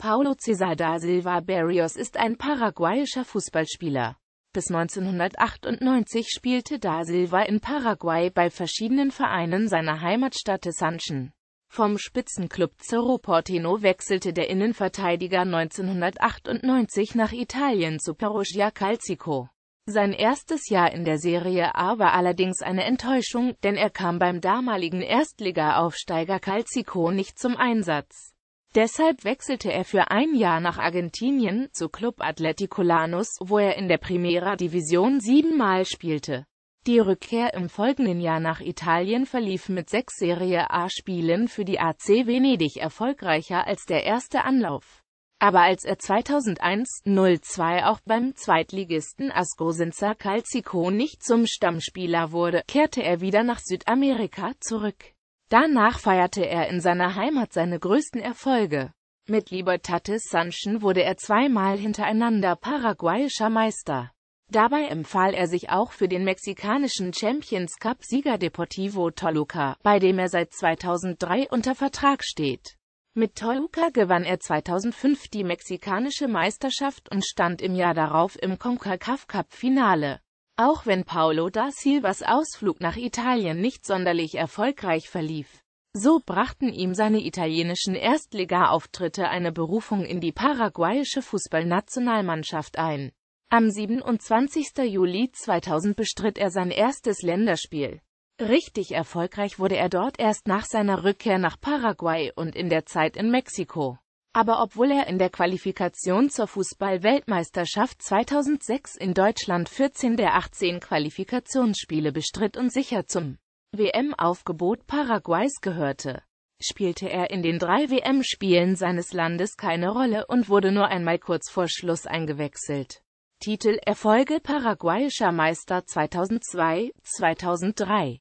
Paulo César da Silva Berrios ist ein paraguayischer Fußballspieler. Bis 1998 spielte da Silva in Paraguay bei verschiedenen Vereinen seiner Heimatstadt Sanchen. Vom Spitzenclub Cerro Porteno wechselte der Innenverteidiger 1998 nach Italien zu Perugia Calcico. Sein erstes Jahr in der Serie A war allerdings eine Enttäuschung, denn er kam beim damaligen Erstliga-Aufsteiger Calcico nicht zum Einsatz. Deshalb wechselte er für ein Jahr nach Argentinien zu Club Atleticolanos, wo er in der Primera Division siebenmal spielte. Die Rückkehr im folgenden Jahr nach Italien verlief mit sechs Serie A-Spielen für die AC Venedig erfolgreicher als der erste Anlauf. Aber als er 2001-02 auch beim Zweitligisten Ascosenza Calcico nicht zum Stammspieler wurde, kehrte er wieder nach Südamerika zurück. Danach feierte er in seiner Heimat seine größten Erfolge. Mit Libertatis Sunschen wurde er zweimal hintereinander paraguayischer Meister. Dabei empfahl er sich auch für den mexikanischen Champions Cup-Sieger Deportivo Toluca, bei dem er seit 2003 unter Vertrag steht. Mit Toluca gewann er 2005 die mexikanische Meisterschaft und stand im Jahr darauf im CONCACAF Cup-Finale. Auch wenn Paulo da Silvas Ausflug nach Italien nicht sonderlich erfolgreich verlief, so brachten ihm seine italienischen Erstliga-Auftritte eine Berufung in die paraguayische Fußballnationalmannschaft ein. Am 27. Juli 2000 bestritt er sein erstes Länderspiel. Richtig erfolgreich wurde er dort erst nach seiner Rückkehr nach Paraguay und in der Zeit in Mexiko. Aber obwohl er in der Qualifikation zur Fußball-Weltmeisterschaft 2006 in Deutschland 14 der 18 Qualifikationsspiele bestritt und sicher zum WM-Aufgebot Paraguays gehörte, spielte er in den drei WM-Spielen seines Landes keine Rolle und wurde nur einmal kurz vor Schluss eingewechselt. Titel Erfolge Paraguayischer Meister 2002, 2003